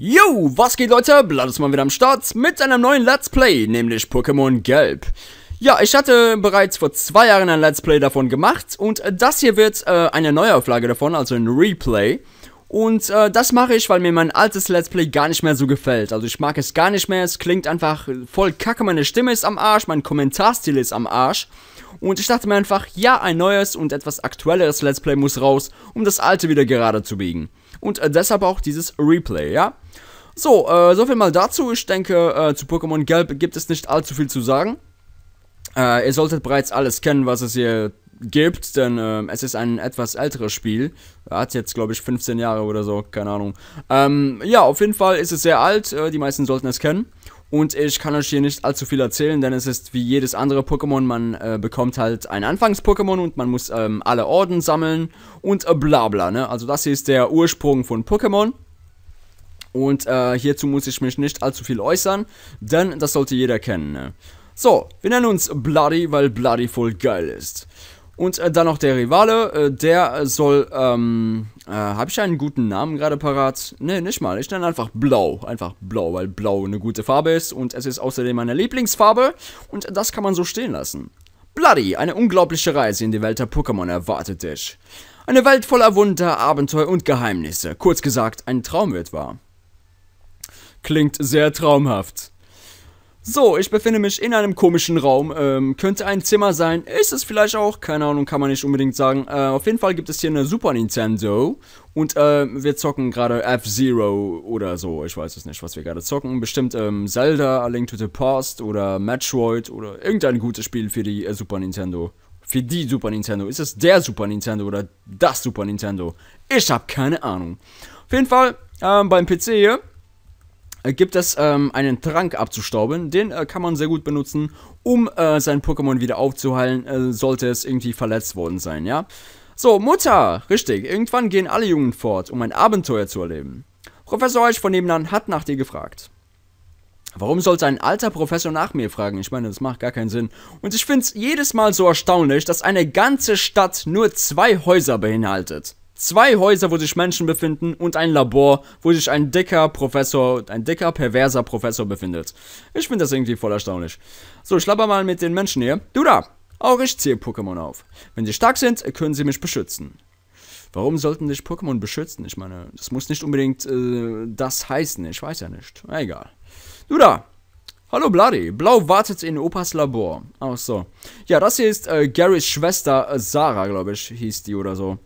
Yo, was geht Leute? Blatt ist mal wieder am Start mit einem neuen Let's Play, nämlich Pokémon Gelb. Ja, ich hatte bereits vor zwei Jahren ein Let's Play davon gemacht und das hier wird äh, eine Neuauflage davon, also ein Replay. Und äh, das mache ich, weil mir mein altes Let's Play gar nicht mehr so gefällt. Also ich mag es gar nicht mehr, es klingt einfach voll kacke, meine Stimme ist am Arsch, mein Kommentarstil ist am Arsch. Und ich dachte mir einfach, ja, ein neues und etwas aktuelleres Let's Play muss raus, um das alte wieder gerade zu biegen. Und äh, deshalb auch dieses Replay, ja? So, äh, soviel mal dazu. Ich denke, äh, zu Pokémon Gelb gibt es nicht allzu viel zu sagen. Äh, ihr solltet bereits alles kennen, was es hier gibt, denn äh, es ist ein etwas älteres Spiel. Hat jetzt, glaube ich, 15 Jahre oder so, keine Ahnung. Ähm, ja, auf jeden Fall ist es sehr alt. Äh, die meisten sollten es kennen. Und ich kann euch hier nicht allzu viel erzählen, denn es ist wie jedes andere Pokémon, man äh, bekommt halt ein Anfangs-Pokémon und man muss ähm, alle Orden sammeln und äh, bla bla, ne? Also das hier ist der Ursprung von Pokémon. Und äh, hierzu muss ich mich nicht allzu viel äußern, denn das sollte jeder kennen, ne? So, wir nennen uns Bloody, weil Bloody voll geil ist. Und äh, dann noch der Rivale, äh, der soll, ähm, äh, habe ich einen guten Namen gerade parat? Ne, nicht mal, ich nenne einfach Blau, einfach Blau, weil Blau eine gute Farbe ist und es ist außerdem meine Lieblingsfarbe und das kann man so stehen lassen. Bloody, eine unglaubliche Reise in die Welt der Pokémon erwartet dich. Eine Welt voller Wunder, Abenteuer und Geheimnisse, kurz gesagt, ein Traum wird wahr. Klingt sehr traumhaft. So, ich befinde mich in einem komischen Raum. Ähm, könnte ein Zimmer sein. Ist es vielleicht auch. Keine Ahnung, kann man nicht unbedingt sagen. Äh, auf jeden Fall gibt es hier eine Super Nintendo. Und äh, wir zocken gerade F-Zero oder so. Ich weiß es nicht, was wir gerade zocken. Bestimmt ähm, Zelda, A Link to the Past oder Metroid oder irgendein gutes Spiel für die äh, Super Nintendo. Für die Super Nintendo. Ist es der Super Nintendo oder das Super Nintendo? Ich habe keine Ahnung. Auf jeden Fall ähm, beim PC hier äh, gibt es ähm, einen Trank abzustauben. Den äh, kann man sehr gut benutzen, um äh, sein Pokémon wieder aufzuheilen, äh, sollte es irgendwie verletzt worden sein, ja? So, Mutter! Richtig, irgendwann gehen alle Jungen fort, um ein Abenteuer zu erleben. Professor Eich von nebenan hat nach dir gefragt. Warum sollte ein alter Professor nach mir fragen? Ich meine, das macht gar keinen Sinn. Und ich finde es jedes Mal so erstaunlich, dass eine ganze Stadt nur zwei Häuser beinhaltet zwei Häuser, wo sich Menschen befinden und ein Labor, wo sich ein dicker Professor, ein dicker, perverser Professor befindet. Ich finde das irgendwie voll erstaunlich. So, ich labber mal mit den Menschen hier. Du da! Auch ich zähle Pokémon auf. Wenn sie stark sind, können sie mich beschützen. Warum sollten dich Pokémon beschützen? Ich meine, das muss nicht unbedingt äh, das heißen. Ich weiß ja nicht. Egal. Du da! Hallo Bloody, Blau wartet in Opas Labor. Ach so. Ja, das hier ist äh, Garys Schwester äh, Sarah, glaube ich, hieß die oder so.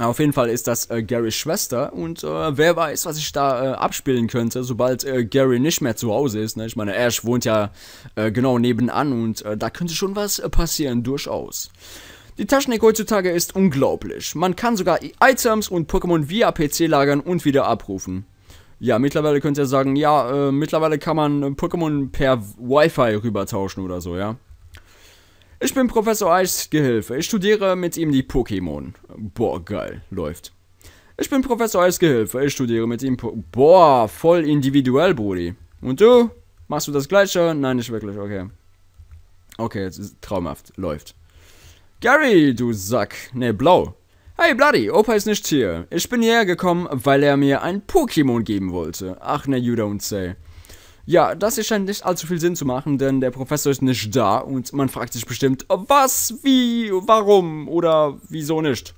Auf jeden Fall ist das äh, Garys Schwester und äh, wer weiß, was ich da äh, abspielen könnte, sobald äh, Gary nicht mehr zu Hause ist. Ne? Ich meine, Ash wohnt ja äh, genau nebenan und äh, da könnte schon was äh, passieren, durchaus. Die Taschenik heutzutage ist unglaublich. Man kann sogar Items und Pokémon via PC lagern und wieder abrufen. Ja, mittlerweile könnt ihr sagen, ja, mittlerweile kann man Pokémon per Wi-Fi rübertauschen oder so, ja. Ich bin Professor Eichs Gehilfe. Ich studiere mit ihm die Pokémon. Boah, geil. Läuft. Ich bin Professor Eichs Gehilfe. Ich studiere mit ihm po Boah, voll individuell, Brudi. Und du? Machst du das Gleiche? Nein, nicht wirklich. Okay. Okay, jetzt ist traumhaft. Läuft. Gary, du Sack. Ne, blau. Hey, Bloody, Opa ist nicht hier. Ich bin hierher gekommen, weil er mir ein Pokémon geben wollte. Ach ne, you don't say. Ja, das hier scheint nicht allzu viel Sinn zu machen, denn der Professor ist nicht da und man fragt sich bestimmt, was, wie, warum oder wieso nicht.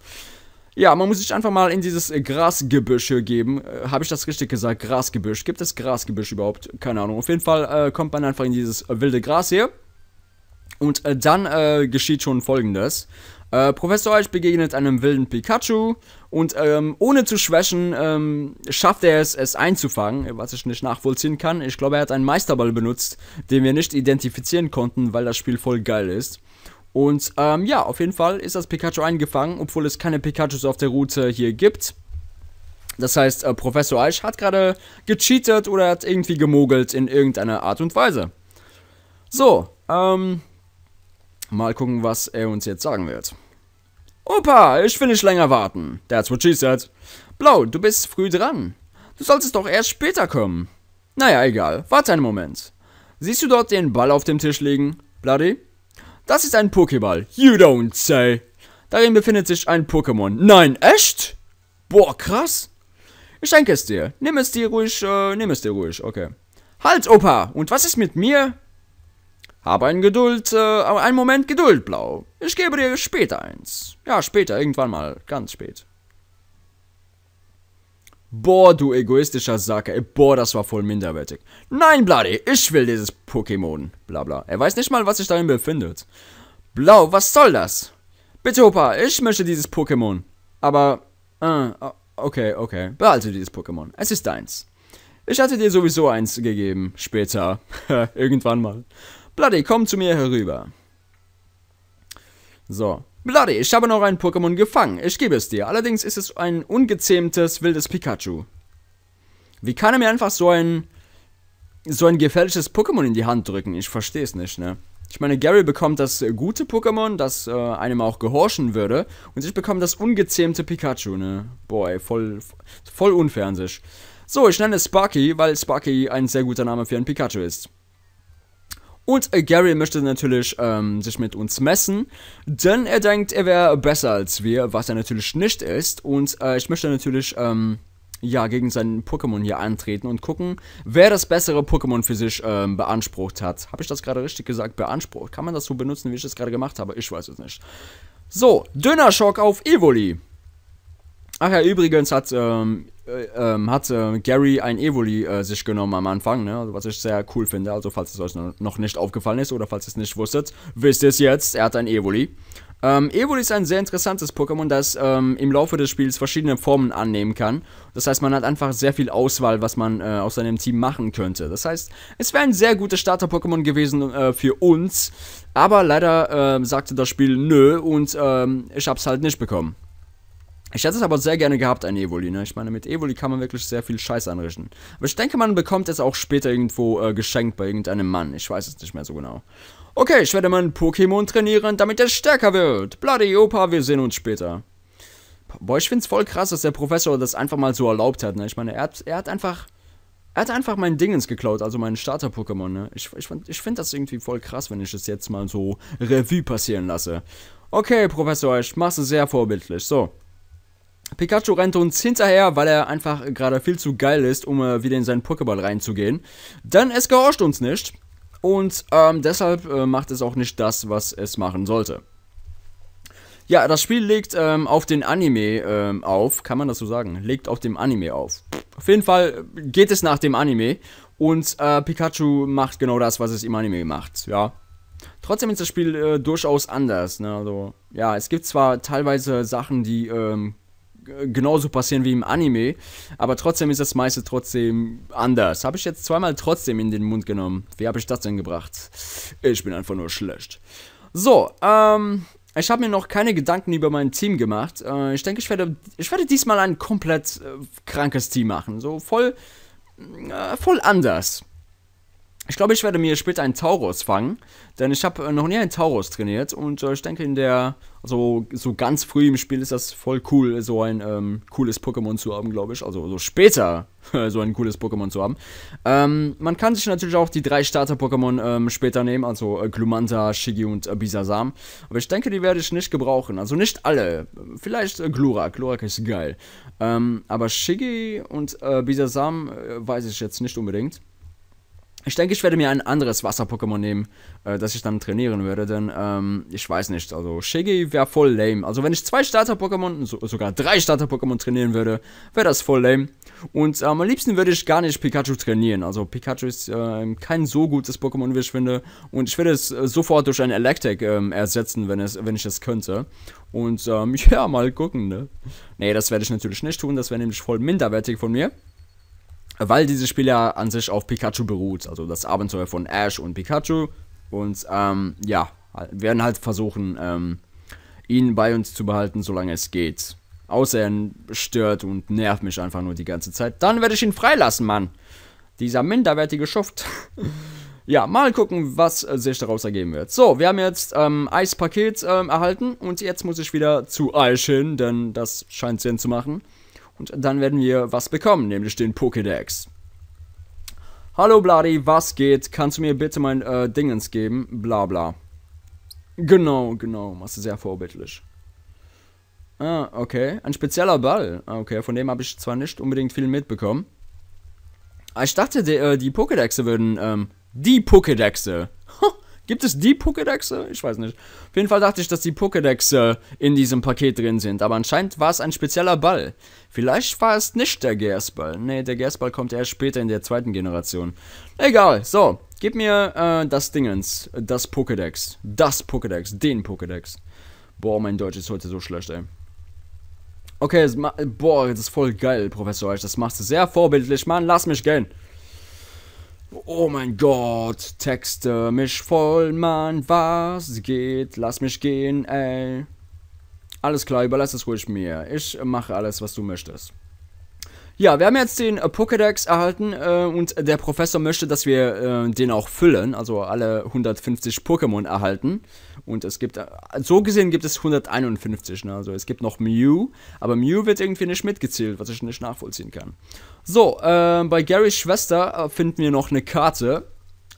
Ja, man muss sich einfach mal in dieses Grasgebüsch hier geben. Äh, Habe ich das richtig gesagt? Grasgebüsch. Gibt es Grasgebüsch überhaupt? Keine Ahnung. Auf jeden Fall äh, kommt man einfach in dieses wilde Gras hier. Und äh, dann äh, geschieht schon folgendes. Äh, Professor Eich begegnet einem wilden Pikachu und ähm, ohne zu schwächen ähm, schafft er es, es einzufangen, was ich nicht nachvollziehen kann. Ich glaube, er hat einen Meisterball benutzt, den wir nicht identifizieren konnten, weil das Spiel voll geil ist. Und ähm, ja, auf jeden Fall ist das Pikachu eingefangen, obwohl es keine Pikachus auf der Route hier gibt. Das heißt, äh, Professor Eich hat gerade gecheatet oder hat irgendwie gemogelt in irgendeiner Art und Weise. So, ähm, Mal gucken, was er uns jetzt sagen wird. Opa, ich will nicht länger warten. That's what she said. Blau, du bist früh dran. Du solltest doch erst später kommen. Naja, egal. Warte einen Moment. Siehst du dort den Ball auf dem Tisch liegen, Bloody? Das ist ein Pokéball. You don't say. Darin befindet sich ein Pokémon. Nein, echt? Boah, krass. Ich schenke es dir. Nimm es dir ruhig, äh, nimm es dir ruhig, okay. Halt, Opa! Und was ist mit mir? Hab ein Geduld, äh, ein Moment Geduld, Blau. Ich gebe dir später eins. Ja, später, irgendwann mal, ganz spät. Boah, du egoistischer Sacker. boah, das war voll minderwertig. Nein, Bloody, ich will dieses Pokémon. Bla Er weiß nicht mal, was sich darin befindet. Blau, was soll das? Bitte, Opa, ich möchte dieses Pokémon. Aber, äh, okay, okay. Behalte dieses Pokémon. Es ist deins. Ich hatte dir sowieso eins gegeben. Später. Irgendwann mal. Bloody, komm zu mir herüber. So. Bloody, ich habe noch ein Pokémon gefangen. Ich gebe es dir. Allerdings ist es ein ungezähmtes, wildes Pikachu. Wie kann er mir einfach so ein so ein gefährliches Pokémon in die Hand drücken? Ich verstehe es nicht, ne? Ich meine, Gary bekommt das gute Pokémon, das äh, einem auch gehorchen würde. Und ich bekomme das ungezähmte Pikachu, ne? Boah, ey, voll, voll unfair an sich. So, ich nenne es Sparky, weil Sparky ein sehr guter Name für ein Pikachu ist. Und äh, Gary möchte natürlich ähm, sich mit uns messen, denn er denkt, er wäre besser als wir, was er natürlich nicht ist. Und äh, ich möchte natürlich ähm, ja, gegen seinen Pokémon hier antreten und gucken, wer das bessere Pokémon für sich ähm, beansprucht hat. Habe ich das gerade richtig gesagt? Beansprucht. Kann man das so benutzen, wie ich es gerade gemacht habe? Ich weiß es nicht. So, Dönerschock auf Evoli. Ach ja, übrigens hat, ähm, äh, ähm, hat äh, Gary ein Evoli äh, sich genommen am Anfang, ne? Also, was ich sehr cool finde. Also, falls es euch noch nicht aufgefallen ist oder falls ihr es nicht wusstet, wisst ihr es jetzt, er hat ein Evoli. Ähm, Evoli ist ein sehr interessantes Pokémon, das ähm, im Laufe des Spiels verschiedene Formen annehmen kann. Das heißt, man hat einfach sehr viel Auswahl, was man äh, aus seinem Team machen könnte. Das heißt, es wäre ein sehr gutes Starter-Pokémon gewesen äh, für uns, aber leider äh, sagte das Spiel nö und ähm, ich habe es halt nicht bekommen. Ich hätte es aber sehr gerne gehabt, ein Evoli. Ne? Ich meine, mit Evoli kann man wirklich sehr viel Scheiß anrichten. Aber ich denke, man bekommt es auch später irgendwo äh, geschenkt bei irgendeinem Mann. Ich weiß es nicht mehr so genau. Okay, ich werde meinen Pokémon trainieren, damit er stärker wird. Bloody Opa, wir sehen uns später. Boah, ich finde es voll krass, dass der Professor das einfach mal so erlaubt hat. Ne? Ich meine, er hat, er hat einfach... Er hat einfach mein Dingens geklaut, also meinen Starter-Pokémon, ne? Ich, ich, ich finde das irgendwie voll krass, wenn ich das jetzt mal so Revue passieren lasse. Okay, Professor, ich mache es sehr vorbildlich. So, Pikachu rennt uns hinterher, weil er einfach gerade viel zu geil ist, um äh, wieder in seinen Pokéball reinzugehen. Denn es gehorcht uns nicht. Und ähm, deshalb äh, macht es auch nicht das, was es machen sollte. Ja, das Spiel legt ähm, auf den Anime ähm, auf, kann man das so sagen? Legt auf dem Anime auf. Auf jeden Fall äh, geht es nach dem Anime und äh, Pikachu macht genau das, was es im Anime macht, ja. Trotzdem ist das Spiel äh, durchaus anders, ne? Also, ja, es gibt zwar teilweise Sachen, die ähm, genauso passieren wie im Anime, aber trotzdem ist das meiste trotzdem anders. Habe ich jetzt zweimal trotzdem in den Mund genommen. Wie habe ich das denn gebracht? Ich bin einfach nur schlecht. So, ähm, ich habe mir noch keine Gedanken über mein Team gemacht. Äh, ich denke, ich werde, ich werde diesmal ein komplett äh, krankes Team machen. So voll, äh, voll anders. Ich glaube, ich werde mir später einen Taurus fangen, denn ich habe äh, noch nie einen Taurus trainiert und äh, ich denke, in der, also so ganz früh im Spiel ist das voll cool, so ein ähm, cooles Pokémon zu haben, glaube ich. Also so später so ein cooles Pokémon zu haben. Ähm, man kann sich natürlich auch die drei Starter-Pokémon ähm, später nehmen, also äh, Glumanta, Shigi und äh, Bisasam. Aber ich denke, die werde ich nicht gebrauchen. Also nicht alle. Vielleicht äh, Glurak. Glurak ist geil. Ähm, aber Shigi und äh, Bisasam äh, weiß ich jetzt nicht unbedingt. Ich denke, ich werde mir ein anderes Wasser-Pokémon nehmen, äh, das ich dann trainieren würde, denn ähm, ich weiß nicht. Also Shiggy wäre voll lame. Also wenn ich zwei Starter-Pokémon, so, sogar drei Starter-Pokémon trainieren würde, wäre das voll lame. Und ähm, am liebsten würde ich gar nicht Pikachu trainieren. Also Pikachu ist äh, kein so gutes Pokémon, wie ich finde. Und ich würde es äh, sofort durch ein Electek ähm, ersetzen, wenn, es, wenn ich es könnte. Und ähm, ja, mal gucken, ne? Nee, das werde ich natürlich nicht tun. Das wäre nämlich voll minderwertig von mir weil dieses Spiel ja an sich auf Pikachu beruht, also das Abenteuer von Ash und Pikachu. Und ähm, ja, werden halt versuchen, ähm, ihn bei uns zu behalten, solange es geht. Außer er stört und nervt mich einfach nur die ganze Zeit. Dann werde ich ihn freilassen, Mann. Dieser minderwertige Schuft. ja, mal gucken, was äh, sich daraus ergeben wird. So, wir haben jetzt ähm, Eispaket ähm, erhalten und jetzt muss ich wieder zu Eis hin, denn das scheint Sinn zu machen. Und dann werden wir was bekommen, nämlich den Pokédex. Hallo Bladi, was geht? Kannst du mir bitte mein äh, Dingens geben? Bla bla. Genau, genau. machst du sehr vorbildlich. Ah, okay. Ein spezieller Ball. Ah, okay, von dem habe ich zwar nicht unbedingt viel mitbekommen. Ah, ich dachte, die, äh, die Pokédexe würden, ähm, die Pokédexe Gibt es die Pokédexe? Ich weiß nicht. Auf jeden Fall dachte ich, dass die Pokédexe in diesem Paket drin sind, aber anscheinend war es ein spezieller Ball. Vielleicht war es nicht der Gersball. Nee, der Gersball kommt erst später in der zweiten Generation. Egal, so. Gib mir äh, das Dingens. Das Pokédex. Das Pokédex. Den Pokédex. Boah, mein Deutsch ist heute so schlecht, ey. Okay, boah, das ist voll geil, Professor Eich. Das machst du sehr vorbildlich, Mann. Lass mich gehen. Oh mein Gott, texte mich voll, Mann, was geht? Lass mich gehen, ey. Alles klar, überlass es ruhig mir. Ich mache alles, was du möchtest. Ja, wir haben jetzt den äh, Pokédex erhalten äh, und der Professor möchte, dass wir äh, den auch füllen, also alle 150 Pokémon erhalten. Und es gibt, äh, so gesehen gibt es 151, ne? also es gibt noch Mew, aber Mew wird irgendwie nicht mitgezählt, was ich nicht nachvollziehen kann. So, äh, bei Garys Schwester äh, finden wir noch eine Karte.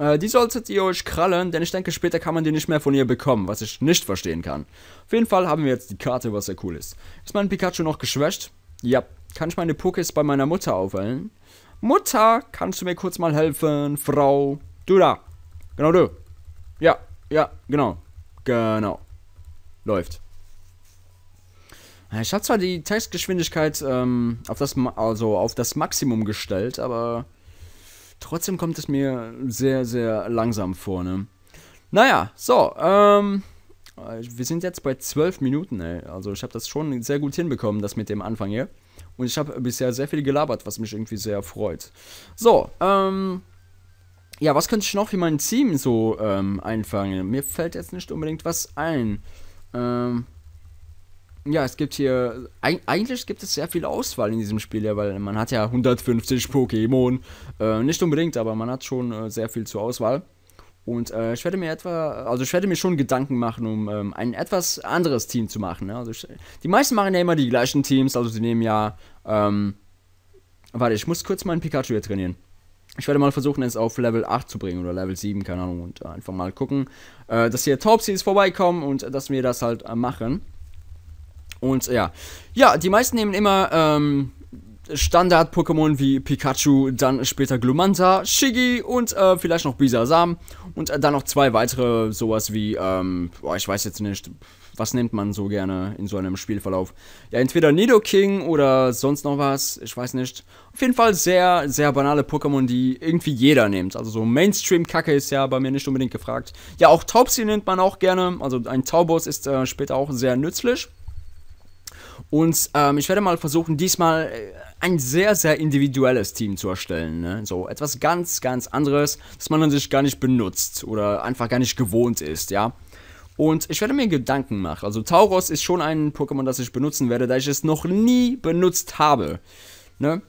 die solltet ihr euch krallen, denn ich denke, später kann man die nicht mehr von ihr bekommen, was ich nicht verstehen kann. Auf jeden Fall haben wir jetzt die Karte, was sehr cool ist. Ist mein Pikachu noch geschwächt? Ja, kann ich meine Pokés bei meiner Mutter aufwählen? Mutter, kannst du mir kurz mal helfen? Frau, du da. Genau du. Ja, ja, genau. Genau. Läuft. Ich habe zwar die Textgeschwindigkeit ähm, auf, das, also auf das Maximum gestellt, aber trotzdem kommt es mir sehr, sehr langsam vor, ne? Naja, so, ähm, wir sind jetzt bei 12 Minuten, ey. Also ich habe das schon sehr gut hinbekommen, das mit dem Anfang hier. Und ich habe bisher sehr viel gelabert, was mich irgendwie sehr freut. So, ähm. Ja, was könnte ich noch für mein Team so ähm, einfangen? Mir fällt jetzt nicht unbedingt was ein. Ähm. Ja, es gibt hier. Eigentlich gibt es sehr viel Auswahl in diesem Spiel, ja, weil man hat ja 150 Pokémon. Äh, nicht unbedingt, aber man hat schon äh, sehr viel zur Auswahl. Und äh, ich werde mir etwa, also ich werde mir schon Gedanken machen, um ähm, ein etwas anderes Team zu machen. Ne? Also ich, die meisten machen ja immer die gleichen Teams, also sie nehmen ja, ähm, warte, ich muss kurz meinen Pikachu hier trainieren. Ich werde mal versuchen, es auf Level 8 zu bringen oder Level 7, keine Ahnung, und äh, einfach mal gucken, äh, dass hier Taubsies vorbeikommen und äh, dass wir das halt äh, machen. Und ja, ja, die meisten nehmen immer, ähm, Standard-Pokémon wie Pikachu, dann später Glumanta, Shiggy und äh, vielleicht noch Bisasam. Und äh, dann noch zwei weitere, sowas wie, ähm, boah, ich weiß jetzt nicht, was nennt man so gerne in so einem Spielverlauf? Ja, entweder Nidoking oder sonst noch was, ich weiß nicht. Auf jeden Fall sehr, sehr banale Pokémon, die irgendwie jeder nimmt. Also so Mainstream-Kacke ist ja bei mir nicht unbedingt gefragt. Ja, auch Taubsi nennt man auch gerne. Also ein Taubos ist äh, später auch sehr nützlich. Und ähm, ich werde mal versuchen, diesmal äh, ein sehr, sehr individuelles Team zu erstellen. Ne? So etwas ganz, ganz anderes, das man an sich gar nicht benutzt oder einfach gar nicht gewohnt ist, ja. Und ich werde mir Gedanken machen. Also Tauros ist schon ein Pokémon, das ich benutzen werde, da ich es noch nie benutzt habe. Ne?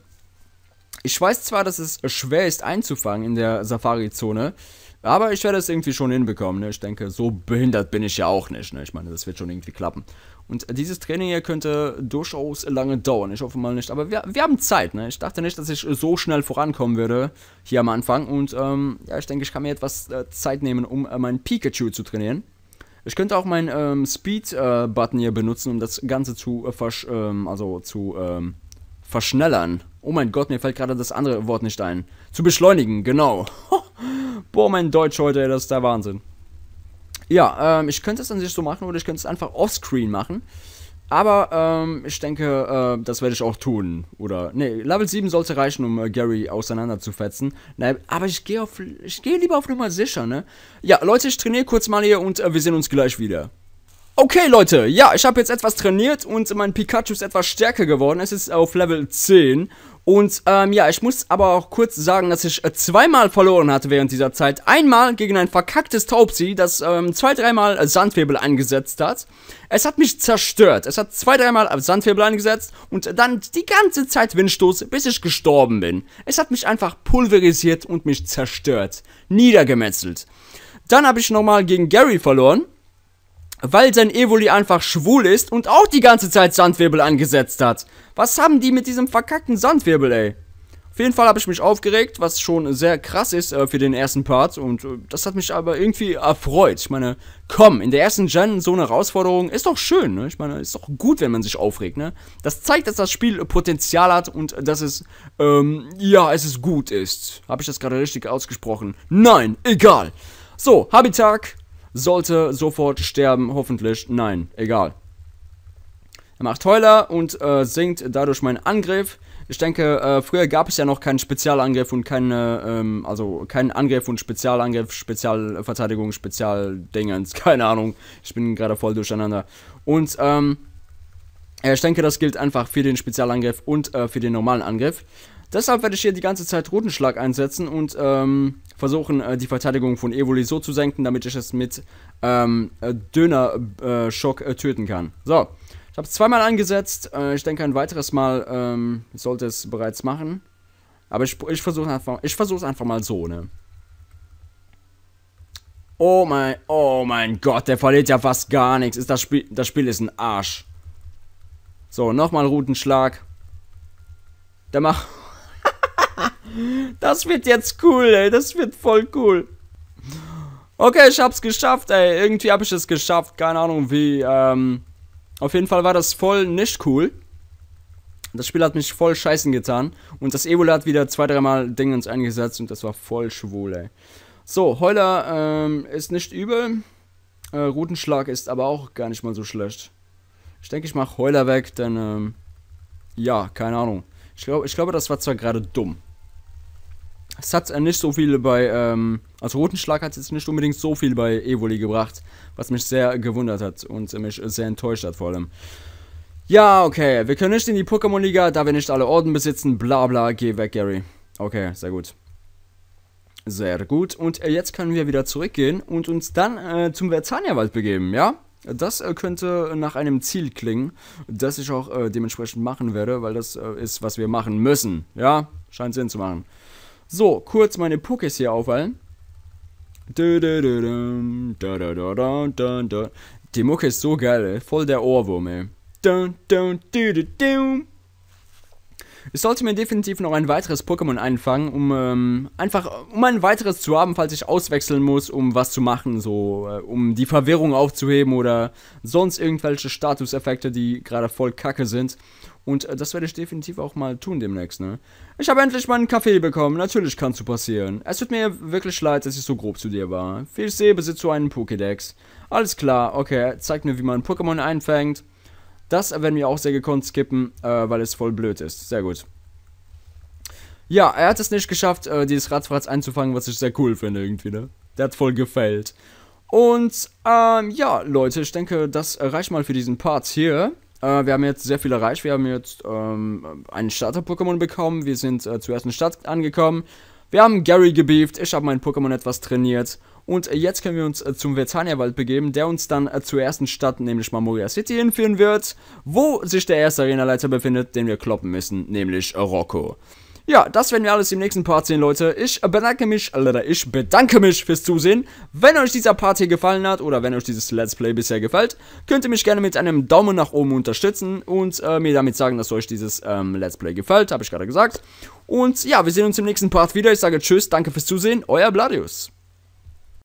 Ich weiß zwar, dass es schwer ist einzufangen in der Safari-Zone, aber ich werde es irgendwie schon hinbekommen. Ne? Ich denke, so behindert bin ich ja auch nicht. Ne? Ich meine, das wird schon irgendwie klappen. Und dieses Training hier könnte durchaus lange dauern. Ich hoffe mal nicht. Aber wir, wir haben Zeit. Ne? Ich dachte nicht, dass ich so schnell vorankommen würde hier am Anfang. Und ähm, ja, ich denke, ich kann mir etwas äh, Zeit nehmen, um äh, meinen Pikachu zu trainieren. Ich könnte auch meinen ähm, Speed-Button äh, hier benutzen, um das Ganze zu, äh, ähm, also zu ähm, verschnellern. Oh mein Gott, mir fällt gerade das andere Wort nicht ein. Zu beschleunigen, genau. Boah, mein Deutsch heute, das ist der Wahnsinn. Ja, ähm, ich könnte es an sich so machen oder ich könnte es einfach offscreen machen. Aber ähm, ich denke, äh, das werde ich auch tun. Oder, nee, Level 7 sollte reichen, um äh, Gary auseinanderzufetzen. Nein, aber ich gehe auf, ich gehe lieber auf Nummer sicher, ne? Ja, Leute, ich trainiere kurz mal hier und äh, wir sehen uns gleich wieder. Okay, Leute, ja, ich habe jetzt etwas trainiert und mein Pikachu ist etwas stärker geworden. Es ist auf Level 10. Und ähm, ja, ich muss aber auch kurz sagen, dass ich äh, zweimal verloren hatte während dieser Zeit. Einmal gegen ein verkacktes Taubsi, das ähm, zwei, dreimal äh, Sandwirbel eingesetzt hat. Es hat mich zerstört. Es hat zwei, dreimal äh, Sandwirbel eingesetzt und dann die ganze Zeit Windstoß, bis ich gestorben bin. Es hat mich einfach pulverisiert und mich zerstört. Niedergemetzelt. Dann habe ich nochmal gegen Gary verloren weil sein Evoli einfach schwul ist und auch die ganze Zeit Sandwirbel angesetzt hat. Was haben die mit diesem verkackten Sandwirbel, ey? Auf jeden Fall habe ich mich aufgeregt, was schon sehr krass ist äh, für den ersten Part und äh, das hat mich aber irgendwie erfreut. Ich meine, komm, in der ersten Gen so eine Herausforderung ist doch schön, ne? Ich meine, ist doch gut, wenn man sich aufregt, ne? Das zeigt, dass das Spiel Potenzial hat und dass es, ähm, ja, es ist gut ist. Habe ich das gerade richtig ausgesprochen? Nein, egal. So, Habitag, sollte sofort sterben, hoffentlich. Nein, egal. Er macht Heuler und äh, sinkt dadurch meinen Angriff. Ich denke, äh, früher gab es ja noch keinen Spezialangriff und keine, ähm, also keinen Angriff und Spezialangriff, Spezialverteidigung, Spezialdingens, keine Ahnung. Ich bin gerade voll durcheinander. Und, ähm, ich denke, das gilt einfach für den Spezialangriff und äh, für den normalen Angriff. Deshalb werde ich hier die ganze Zeit Rotenschlag einsetzen und ähm, versuchen, äh, die Verteidigung von Evoli so zu senken, damit ich es mit ähm, äh, Döner-Schock äh, äh, töten kann. So, ich habe es zweimal angesetzt. Äh, ich denke, ein weiteres Mal ähm, sollte es bereits machen. Aber ich, ich versuche einfach, es einfach mal so, ne? Oh mein, oh mein Gott, der verliert ja fast gar nichts. Ist das Spiel, das Spiel ist ein Arsch. So, nochmal Routenschlag. Der macht, das wird jetzt cool, ey. Das wird voll cool. Okay, ich hab's geschafft, ey. Irgendwie hab ich es geschafft. Keine Ahnung wie. Ähm, auf jeden Fall war das voll nicht cool. Das Spiel hat mich voll scheißen getan. Und das Ebola hat wieder zwei, dreimal Dingens eingesetzt und das war voll schwul, ey. So, Heuler ähm, ist nicht übel. Äh, Routenschlag ist aber auch gar nicht mal so schlecht. Ich denke, ich mach Heuler weg, denn ähm, ja, keine Ahnung. Ich, glaub, ich glaube, das war zwar gerade dumm. Es hat nicht so viel bei, ähm, also Rotenschlag hat jetzt nicht unbedingt so viel bei Evoli gebracht, was mich sehr gewundert hat und mich sehr enttäuscht hat vor allem. Ja, okay, wir können nicht in die Pokémon-Liga, da wir nicht alle Orden besitzen, bla bla, geh weg, Gary. Okay, sehr gut. Sehr gut, und äh, jetzt können wir wieder zurückgehen und uns dann äh, zum Verzania-Wald begeben, ja? Das äh, könnte nach einem Ziel klingen, das ich auch äh, dementsprechend machen werde, weil das äh, ist, was wir machen müssen. Ja, scheint Sinn zu machen. So, kurz meine Pokés hier aufhalten. Die Mucke ist so geil, ey. voll der Ohrwurm, ey. Ich sollte mir definitiv noch ein weiteres Pokémon einfangen, um ähm, einfach, um ein weiteres zu haben, falls ich auswechseln muss, um was zu machen, so, äh, um die Verwirrung aufzuheben oder sonst irgendwelche Statuseffekte, die gerade voll kacke sind. Und äh, das werde ich definitiv auch mal tun demnächst, ne? Ich habe endlich meinen Kaffee bekommen, natürlich kann es so passieren. Es tut mir wirklich leid, dass ich so grob zu dir war. Wie ich sehe, besitzt du einen Pokédex. Alles klar, okay, zeig mir, wie man Pokémon einfängt. Das werden wir auch sehr gekonnt skippen, äh, weil es voll blöd ist. Sehr gut. Ja, er hat es nicht geschafft, äh, dieses Ratzfratz einzufangen, was ich sehr cool finde irgendwie, ne? Der hat voll gefällt. Und, ähm, ja, Leute, ich denke, das reicht mal für diesen Part hier. Äh, wir haben jetzt sehr viel erreicht. Wir haben jetzt ähm, einen Starter-Pokémon bekommen. Wir sind äh, zur ersten Stadt angekommen. Wir haben Gary gebieft. Ich habe mein Pokémon etwas trainiert. Und jetzt können wir uns äh, zum Vetania-Wald begeben, der uns dann äh, zur ersten Stadt, nämlich Mamoria City, hinführen wird, wo sich der erste Arenaleiter befindet, den wir kloppen müssen, nämlich Rocco. Ja, das werden wir alles im nächsten Part sehen, Leute. Ich bedanke mich, leider ich bedanke mich fürs Zusehen. Wenn euch dieser Part hier gefallen hat oder wenn euch dieses Let's Play bisher gefällt, könnt ihr mich gerne mit einem Daumen nach oben unterstützen und äh, mir damit sagen, dass euch dieses ähm, Let's Play gefällt, habe ich gerade gesagt. Und ja, wir sehen uns im nächsten Part wieder. Ich sage Tschüss, danke fürs Zusehen, euer Bladius.